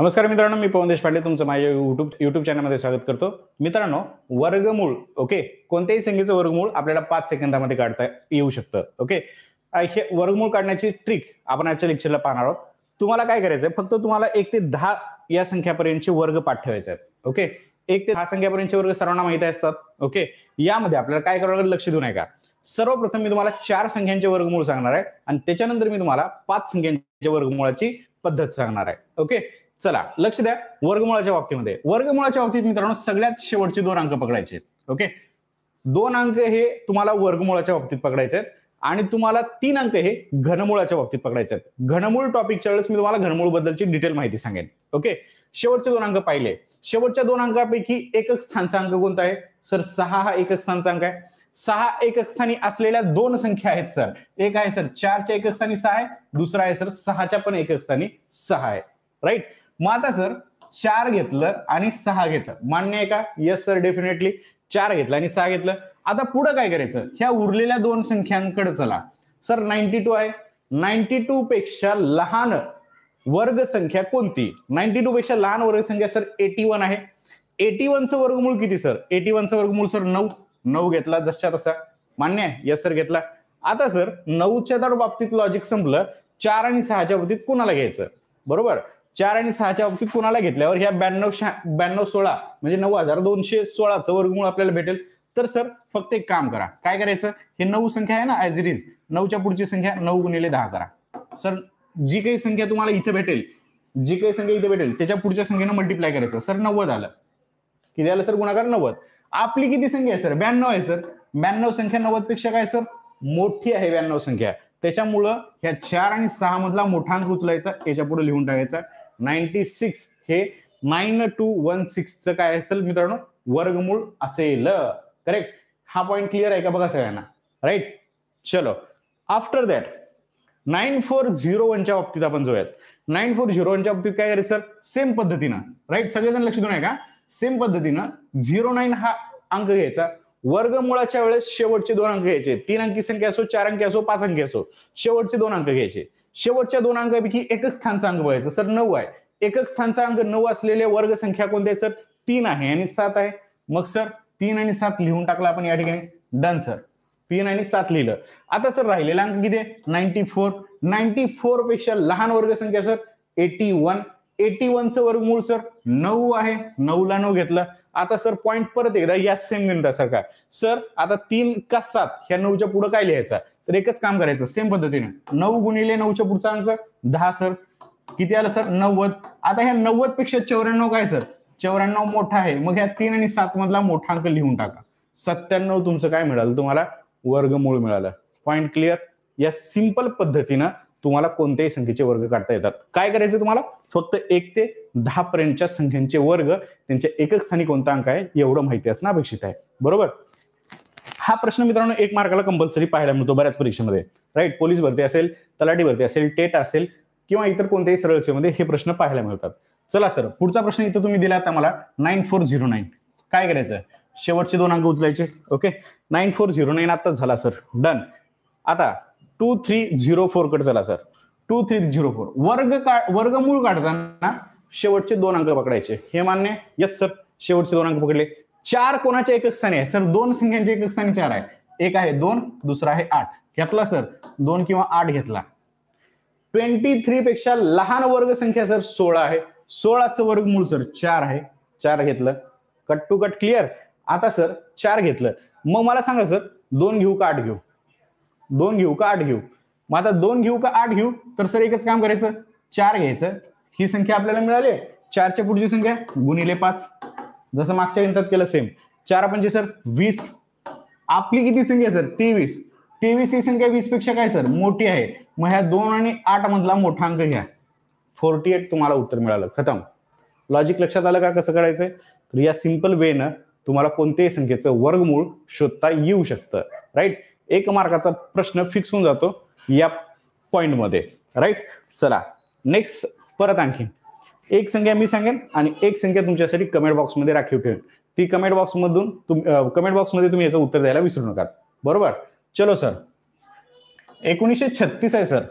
नमस्कार मित्रांनो मी पवन देशपांडे तुमचं माझ्या युट्यूब युट्यूब चॅनलमध्ये स्वागत करतो मित्रांनो वर्गमूळ ओके कोणत्याही संख्येचं वर्गमूळ आपल्याला पाच सेकंदामध्ये काढता येऊ शकतं ओके हे वर्गमूळ काढण्याची ट्रिक आपण आजच्या लेक्चरला पाहणार आहोत तुम्हाला काय करायचंय फक्त तुम्हाला एक ते दहा या संख्यापर्यंतचे वर्ग पाठ ठेवायचे आहेत ओके एक ते दहा संख्यापर्यंतचे वर्ग सर्वांना माहिती असतात ओके यामध्ये आपल्याला काय करावं लागेल लक्ष देऊ नये का सर्वप्रथम मी तुम्हाला चार संख्यांचे वर्गमूळ सांगणार आहे आणि त्याच्यानंतर मी तुम्हाला पाच संख्यांच्या वर्गमूळाची पद्धत सांगणार आहे ओके चला लक्ष द्या वर्गमुळाच्या बाबतीमध्ये वर्गमुळाच्या बाबतीत मित्रांनो सगळ्यात शेवटचे दोन अंक पकडायचे ओके दोन अंक हे तुम्हाला वर्गमुळाच्या बाबतीत पकडायचे आहेत आणि तुम्हाला तीन अंक हे घनमुळाच्या बाबतीत पकडायचे आहेत घनमूळ टॉपिकच्या वेळेस मी तुम्हाला घनमूळ बद्दलची डिटेल माहिती सांगेन ओके शेवटचे दोन अंक पाहिले शेवटच्या दोन अंकापैकी एकक स्थानचा अंक कोणता आहे सर सहा हा एकक स्थानचा अंक आहे सहा एकक स्थानी असलेल्या दोन संख्या आहेत सर एक आहे सर चारच्या एकक स्थानी सहा आहे दुसरा आहे सर सहाच्या पण एकक स्थानी सहा आहे राईट मग आता सर चार घेतलं आणि सहा घेतलं मान्य आहे का येस सर डेफिनेटली चार घेतलं आणि सहा घेतलं आता पुढं काय करायचं ह्या उरलेल्या दोन संख्यांकडे चला सर नाईन्टी टू आहे नाईन्टी टू पेक्षा लहान वर्ग संख्या कोणती नाईन्टी टू पेक्षा लहान वर्ग संख्या सर एटी वन आहे एटी वनचं वर्गमूळ किती सर एटी वनचं वर्गमूळ सर नऊ नऊ घेतला जसच्या तसा मान्य आहे यस सर घेतला आता सर नऊच्या तर बाबतीत लॉजिक संपलं चार आणि सहाच्या बाबतीत कोणाला घ्यायचं बरोबर चार आणि सहाच्या बाबतीत कुणाला घेतल्यावर ह्या ब्याण्णव ब्याण्णव सोळा म्हणजे नऊ हजार दोनशे सोळाचं वर्गमूळ आपल्याला भेटेल तर सर फक्त एक काम करा काय करायचं हे नऊ संख्या आहे ना ॲज इट इज नऊच्या पुढची संख्या नऊ गुणिले दहा करा सर जी काही संख्या तुम्हाला इथे भेटेल जी काही संख्या इथे भेटेल त्याच्या पुढच्या संख्येनं मल्टिप्लाय करायचं सर नव्वद आलं किती आलं सर गुणाकार नव्वद आपली किती संख्या आहे सर ब्याण्णव आहे सर ब्याण्णव संख्या नव्वद पेक्षा काय सर मोठी आहे ब्याण्णव संख्या त्याच्यामुळं ह्या चार आणि सहा मधला मोठा अंक उचलायचा याच्या पुढे लिहून टाकायचा नाईन्टी सिक्स हे नाईन टू वन सिक्सचं काय असेल मित्रांनो वर्गमूळ असेल करेक्ट हा पॉईंट क्लिअर आहे का बघा सगळ्यांना राईट चलो after that nine four zero वनच्या बाबतीत आपण जाऊयात नाईन फोर झिरो वनच्या बाबतीत काय करायचं सर सेम पद्धतीनं राईट सगळेजण लक्ष देऊन आहे का सेम पद्धतीनं झिरो नाईन हा अंक घ्यायचा वर्गमुळाच्या वेळेस शेवटचे दोन अंक घ्यायचे तीन अंकी संख्या असो चार अंकी असो पाच अंकी असो शेवटचे दोन अंक घ्यायचे शेवटच्या दोन अंकापैकी एकच स्थानचा अंक बघायचं सर नऊ आहे एकक स्थानचा अंक नऊ असलेल्या वर्ग संख्या कोणत्या सर तीन आहे आणि सात आहे मग सर तीन आणि सात लिहून टाकला आपण या ठिकाणी डन सर तीन आणि सात लिहिलं आता सर राहिलेला अंक किती नाईन्टी फोर नाईन्टी फोर पेक्षा लहान वर्ग संख्या सर एटी वन एटी वनचं वर्गमूळ सर नऊ आहे नऊला नऊ घेतलं आता सर पॉईंट परत एकदा या सेम काय सर आता तीन का सात ह्या नऊच्या पुढे काय लिहायचं तर एकच काम करायचं सेम पद्धतीने नऊ गुणिले नऊच्या पुढचा अंक दहा सर किती आलं सर नव्वद आता ह्या नव्वद पेक्षा चौऱ्याण्णव काय सर चौऱ्याण्णव मोठा आहे मग ह्या तीन आणि सात मधला मोठा अंक लिहून टाका सत्त्याण्णव तुमचं काय मिळालं तुम्हाला वर्गमूळ मिळालं पॉईंट क्लिअर या सिंपल पद्धतीनं तुम्हाला कोणत्याही संख्येचे वर्ग काढता येतात काय करायचं तुम्हाला फक्त एक ते दहा पर्यंतच्या संख्यांचे वर्ग त्यांच्या एकक स्थानी कोणता अंक आहे एवढं माहिती असणं अपेक्षित आहे बरोबर हा प्रश्न मित्रांनो एक मार्गाला कंपल्सरी पाहायला मिळतो बऱ्याच परीक्षेमध्ये राईट पोलीस भरती असेल तलाठी भरती असेल टेट असेल किंवा इतर कोणत्याही सरळ सेवेमध्ये हे प्रश्न पाहायला मिळतात चला सर पुढचा प्रश्न इथं तुम्ही दिला आता मला नाईन फोर झिरो नाईन काय करायचं शेवटचे दोन अंक उचलायचे okay nine four zero nine आता झाला सर डन आता two three zero four cut चला sir two three zero four वर्ग का वर्गमूळ काढताना शेवटचे दोन अंक पकडायचे हे मान्य यस सर शेवटचे दोन अंक पकडले चार कोणाच्या एकक स्थानी आहे सर दोन संख्यांच्या एकक स्थानी चार आहे एक आहे दोन दुसरा आहे आठ घेतला सर दोन किंवा आठ घेतला ट्वेंटी थ्री पेक्षा लहान वर्ग संख्या सर सोळा आहे सोळाचं वर्ग मूळ सर चार आहे चार घेतलं कट टू कट क्लिअर आता सर चार घेतलं मग मला सांगा सर दोन घेऊ का आठ घेऊ दोन घेऊ का आठ घेऊ मग आता दोन घेऊ का आठ घेऊ तर सर एकच काम करायचं चार घ्यायचं ही संख्या आपल्याला मिळाली चारच्या पुढची संख्या गुणिले पाच जसं मागच्या यंत्रात केलं सेम चार म्हणजे सर वीस आपली किती संख्या सर तेवीस तेवीस ही संख्या वीस पेक्षा काय सर मोठी आहे मग ह्या दोन आणि आठ मधला मोठा अंक घ्या फोर्टी एट तुम्हाला उत्तर मिळालं खतम लॉजिक लक्षात आलं का कसं करायचंय तर या सिंपल वेनं तुम्हाला कोणत्याही संख्येचं वर्गमूळ शोधता येऊ शकतं राईट एक मार्काचा प्रश्न फिक्स होऊन जातो या मध्ये राईट चला नेक्स्ट परत आणखी एक संख्या मी सांगेन आणि एक संख्या तुमच्यासाठी कमेंट बॉक्समध्ये राखीव ठेवेन ती कमेंट बॉक्समधून मधून कमेंट बॉक्समध्ये तुम्ही याचं उत्तर द्यायला विसरू नका बरोबर चलो सर एकोणीसशे छत्तीस आहे सर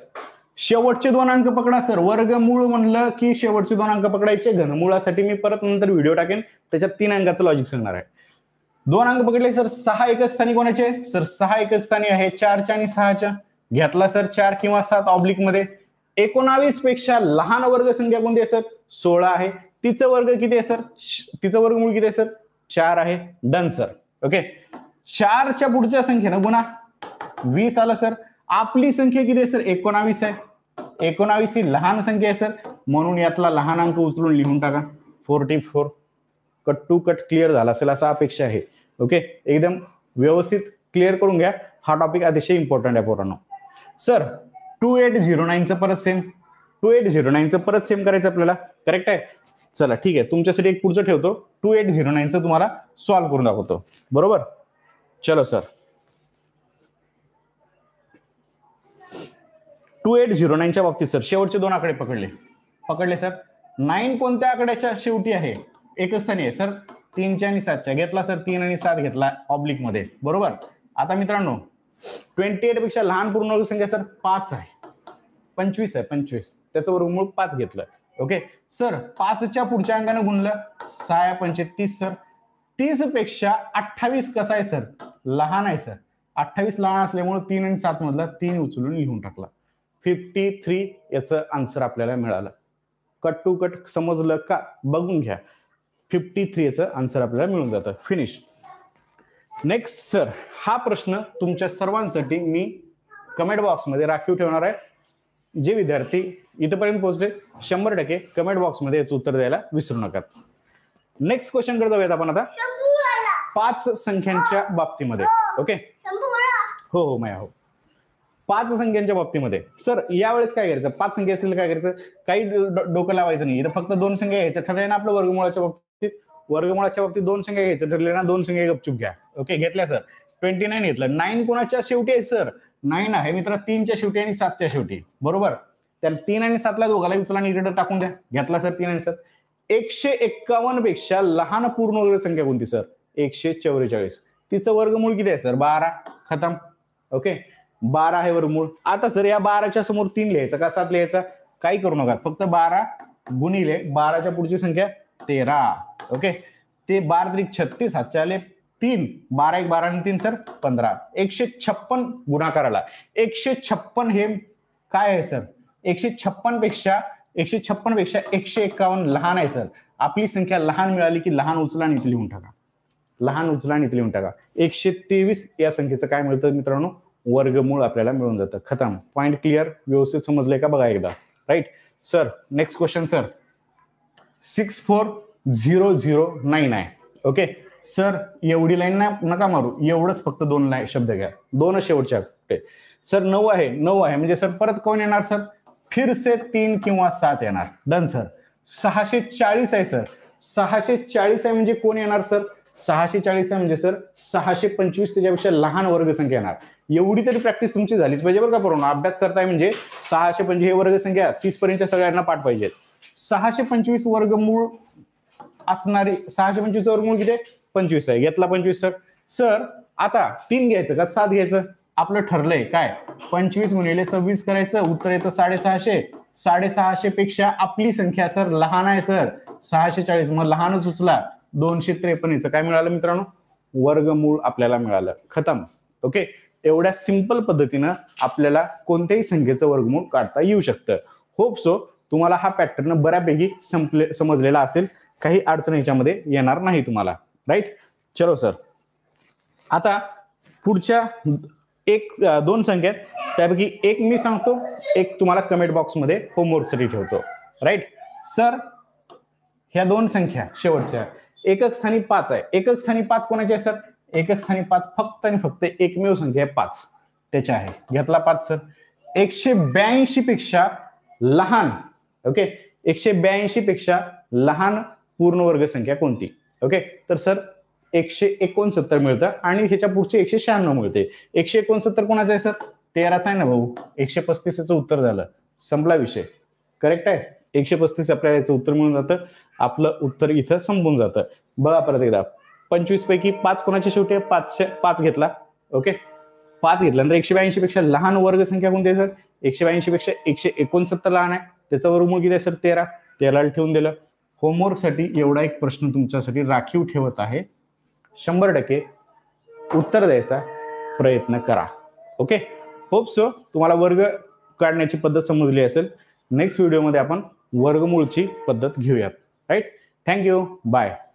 शेवटचे दोन अंक पकडा सर वर्गमूळ म्हणलं की शेवटचे दोन अंक पकडायचे घनमूळासाठी मी परत नंतर व्हिडिओ टाकेन त्याच्यात तीन अंकाचं लॉजिक सांगणार आहे दोन अंक पकडले सर सहा एकक स्थानी कोणाचे सर सहा एकक स्थानी आहे चारच्या आणि सहाच्या घेतला सर चार किंवा सात ऑब्लिक मध्ये एकोणावीस पेक्षा लहान वर्ग संख्या कोणती आहे सर सोळा आहे तिचं वर्ग किती आहे सर तिचं वर्गमूळ किती आहे सर चार आहे डन सर ओके चारच्या पुढच्या संख्येनं गुन्हा वीस आला सर आपली संख्या किती आहे सर एकोणावीस आहे एकोणावीस ही लहान संख्या आहे सर म्हणून यातला लहान अंक उचलून लिहून टाका forty four cut two cut clear झाला असेल असा अपेक्षा आहे ओके एकदम व्यवस्थित क्लिअर करून घ्या हा टॉपिक अतिशय इम्पॉर्टंट आहे पोरांनो सर टू एट झिरो नाईनचं परत सेम टू एट झिरो नाईनचं परत सेम करायचं आपल्याला करेक्ट आहे चला ठीक आहे तुमच्यासाठी एक पुढचं ठेवतो टू एट झिरो नाईनचं तुम्हाला सॉल्व्ह करून दाखवतो बरोबर चलो सर टू एट झिरो नाईनच्या बाबतीत सर शेवटचे दोन आकडे पकडले पकडले सर नाईन कोणत्या आकड्याच्या शेवटी आहे एकच स्थानी आहे सर तीनच्या आणि सातच्या घेतला सर तीन आणि सात घेतला ऑब्लिक मध्ये बरोबर आता मित्रांनो ट्वेंटी एट पेक्षा लहान पूर्ण संख्या सर पाच आहे पंचवीस आहे पंचवीस त्याचं वर्गमूळ पाच घेतलं ओके सर पाचच्या पुढच्या अंकानं गुणलं सहा पंचे तीस सर तीस पेक्षा अठ्ठावीस कसा आहे सर लहान आहे सर अठ्ठावीस लहान असल्यामुळे तीन आणि सात मधला तीन उचलून लिहून टाकला फिफ्टी थ्री याचं आन्सर आपल्याला मिळालं कट टू कट समजलं का बघून घ्या फिफ्टी थ्रीचं आन्सर आपल्याला मिळून जातं फिनिश नेक्स्ट सर हा प्रश्न तुमच्या सर्वांसाठी मी कमेंट बॉक्समध्ये राखीव ठेवणार आहे जे विद्यार्थी इथपर्यंत पोहोचले शंभर टक्के कमेंट बॉक्समध्ये याचं उत्तर द्यायला विसरू नका नेक्स्ट क्वेश्चन कडे जाऊयात आपण आता पाच संख्यांच्या बाबतीमध्ये हो. ओके हो हो माया हो पाच संख्यांच्या बाबतीमध्ये सर यावेळेस काय करायचं पाच संख्या असेल काय करायचं काही डोकं लावायचं नाही फक्त दोन संख्या घ्यायच्या ठरलं ना आपलं वर्गमुळाच्या बाबतीत बाबतीत वर्गमुळाच्या बाबतीत दोन संख्या घ्यायचं ठरले ना दोन संख्या गपचूप घ्या ओके घेतल्या सर ट्वेंटी नाईन घेतलं नाईन कोणाच्या शेवटी आहे सर नाईन आहे मित्र तीनच्या शेवटी आणि सातच्या शेवटी बरोबर त्या तीन आणि सातला दोघाला उचला आणि इकडे टाकून द्या घेतला सर तीन आणि सात एकशे एक्कावन्न पेक्षा लहान पूर्ण संख्या कोणती सर एकशे चौवेचाळीस तिचं वर्गमूळ किती आहे सर बारा खतम ओके बारा आहे वर्गमूळ आता सर या बाराच्या समोर तीन लिहायचं का सात लिहायचा काही करू नका फक्त बारा गुणिले बाराच्या पुढची संख्या तेरा ओके ते बारा त्रिक छत्तीस हातच्याले तीन बारा एक बारा आणि तीन सर पंधरा एकशे छप्पन गुणाकार एकशे छप्पन हे काय आहे सर एकशे छप्पन पेक्षा एकशे छप्पन पेक्षा एकशे एक्कावन्न लहान आहे सर आपली संख्या लहान मिळाली की लहान उचला आणि इथे लिहून टाका लहान उचला आणि लिहून टाका एकशे तेवीस या संख्येचं काय मिळतं मित्रांनो वर्गमूळ आपल्याला मिळून जातं खतम पॉईंट क्लिअर व्यवस्थित समजलंय का बघा एकदा right sir next question sir six four zero zero nine आहे ओके सर एवढी लाईन नाही नका मारू एवढंच फक्त दोन लाईन शब्द घ्या दोन शेवटच्या सर नऊ आहे नऊ आहे म्हणजे सर परत कोण येणार सर फिरसे तीन किंवा सात येणार डन सर सहाशे चाळीस आहे सर सहाशे चाळीस आहे म्हणजे कोण येणार सर सहाशे चाळीस आहे म्हणजे सर सहाशे पंचवीस त्याच्यापेक्षा लहान वर्गसंख्या येणार एवढी तरी प्रॅक्टिस तुमची झालीच पाहिजे बरं का पूर्ण अभ्यास करताय म्हणजे सहाशे पंचवीस हे वर्गसंख्या तीस पर्यंतच्या सगळ्यांना पाठ पाहिजेत सहाशे पंचवीस वर्गमूळ असणारी सहाशे पंचवीस वर्गमूळ किती पंचवीस आहे घेतला पंचवीस सर सर आता तीन घ्यायचं का सात घ्यायचं आपलं ठरलंय काय पंचवीस गुणिले सव्वीस करायचं उत्तर येतं साडेसहाशे साडेसहाशे पेक्षा आपली संख्या सर लहान आहे सर सहाशे चाळीस मग लहानच उचला दोनशे त्रेपन्नचं काय मिळालं मित्रांनो वर्गमूळ आपल्याला मिळालं खतम ओके एवढ्या सिंपल पद्धतीनं आपल्याला कोणत्याही संख्येचं वर्गमूळ काढता येऊ शकतं होप सो तुम्हाला हा पॅटर्न बऱ्यापैकी संपले समजलेला असेल काही अडचण याच्यामध्ये येणार नाही तुम्हाला राईट चलो सर आता पुढच्या एक दोन संख्या आहेत त्यापैकी एक मी सांगतो एक तुम्हाला कमेंट बॉक्समध्ये होमवर्कसाठी ठेवतो राईट सर ह्या दोन संख्या शेवटच्या एकक स्थानी पाच आहे एकक स्थानी पाच कोणाचे आहे सर एकक स्थानी पाच फक्त आणि फक्त एकमेव संख्या आहे पाच त्याच्या आहे घेतला पाच सर एकशे ब्याऐंशी पेक्षा लहान ओके एकशे ब्याऐंशी पेक्षा लहान पूर्ण वर्गसंख्या कोणती ओके तर सर एकशे एकोणसत्तर मिळतं आणि ह्याच्या पुढचे एकशे शहाण्णव मिळते एकशे एकोणसत्तर कोणाचं आहे सर तेराचा आहे ना भाऊ एकशे पस्तीस याचं उत्तर झालं संपला विषय करेक्ट आहे एकशे पस्तीस आपल्याला याचं उत्तर मिळून जातं आपलं उत्तर इथं संपून जातं बघा परत एकदा पंचवीस पैकी पाच कोणाच्या शेवटी पाचशे पाच घेतला ओके पाच नंतर एकशे ब्याऐंशी पेक्षा लहान वर्गसंख्या कोणती आहे सर एकशे ब्याऐंशी पेक्षा एकशे एकोणसत्तर लहान आहे त्याचा वर्गमूळ किती आहे सर तेरा तेराला ठेवून दिलं होमवर्कसाठी एवढा एक प्रश्न तुमच्यासाठी राखीव ठेवत आहे शंभर टक्के उत्तर द्यायचा प्रयत्न करा ओके होप सो तुम्हाला वर्ग काढण्याची पद्धत समजली असेल नेक्स्ट व्हिडिओमध्ये आपण वर्गमूळची पद्धत घेऊयात राईट थँक्यू बाय